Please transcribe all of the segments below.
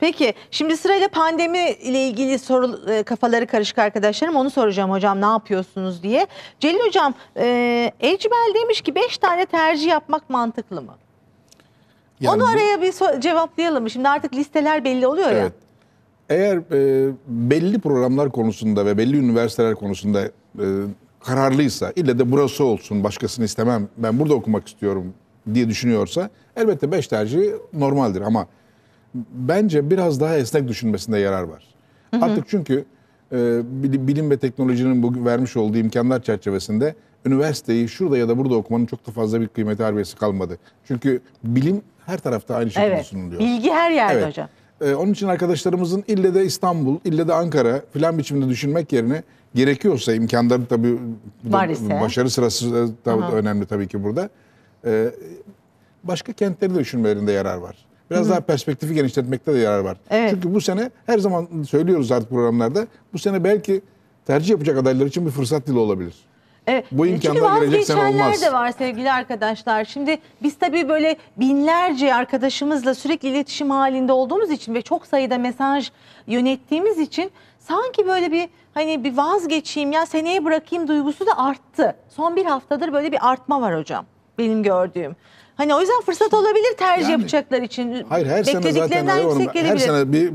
Peki şimdi sırayla pandemi ile ilgili soru e, kafaları karışık arkadaşlarım onu soracağım hocam ne yapıyorsunuz diye. Celil hocam e, Ecmel demiş ki 5 tane tercih yapmak mantıklı mı? Yani onu araya bir so- cevaplayalım. Şimdi artık listeler belli oluyor ya. Evet. Eğer e, belli programlar konusunda ve belli üniversiteler konusunda e, kararlıysa, ille de burası olsun, başkasını istemem, ben burada okumak istiyorum diye düşünüyorsa elbette 5 tercih normaldir ama bence biraz daha esnek düşünmesinde yarar var. Hı hı. Artık çünkü e, bilim ve teknolojinin bugün vermiş olduğu imkanlar çerçevesinde üniversiteyi şurada ya da burada okumanın çok da fazla bir kıymeti harbiyesi kalmadı. Çünkü bilim her tarafta aynı şekilde evet. sunuluyor. Bilgi her yerde evet. hocam. Ee, onun için arkadaşlarımızın ille de İstanbul, ille de Ankara filan biçimde düşünmek yerine gerekiyorsa imkanları tabii Var ise. başarı sırası tabii önemli tabii ki burada. Ee, başka kentleri de düşünmelerinde yarar var. Biraz Hı. daha perspektifi genişletmekte de yarar var. Evet. Çünkü bu sene her zaman söylüyoruz artık programlarda. Bu sene belki tercih yapacak adaylar için bir fırsat dili olabilir. Evet. Bu imkanlar gelecek sene olmaz. de var sevgili arkadaşlar. Şimdi biz tabii böyle binlerce arkadaşımızla sürekli iletişim halinde olduğumuz için ve çok sayıda mesaj yönettiğimiz için sanki böyle bir hani bir vazgeçeyim ya seneye bırakayım duygusu da arttı. Son bir haftadır böyle bir artma var hocam benim gördüğüm. Hani o yüzden fırsat olabilir tercih Yani- yapacaklar için. Hayır her sene zaten Beklediklerinden aday her sene bir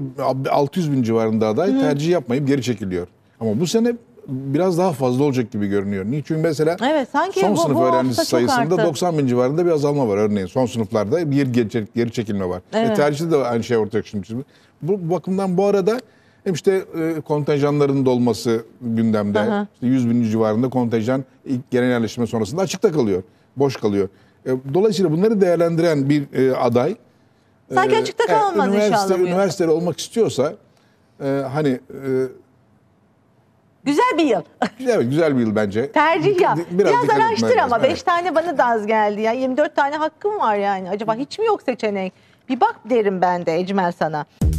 600 bin civarında aday tercih yapmayıp geri çekiliyor. Ama bu sene biraz daha fazla olacak gibi görünüyor. Niye? mesela Evet, sanki son bu- sınıf bu öğrencisi sayısında 90 bin civarında bir azalma var örneğin. Son sınıflarda bir geri, çekilme var. E, evet. E, tercihte de aynı şey ortaya çıkmış. Bu bakımdan bu arada hem işte e, kontenjanların dolması gündemde. Aha. İşte 100 bin civarında kontenjan ilk genel yerleştirme sonrasında açıkta kalıyor. Boş kalıyor. E, dolayısıyla bunları değerlendiren bir e, aday. Sanki e, açıkta kalmaz e, üniversite, inşallah. Üniversite olmak istiyorsa e, hani... E, Güzel bir yıl. evet güzel bir yıl bence. Tercih ya. Biraz, Biraz araştır ama 5 evet. tane bana da az geldi. Yani 24 tane hakkım var yani. Acaba hiç mi yok seçenek? Bir bak derim ben de Ecmel sana.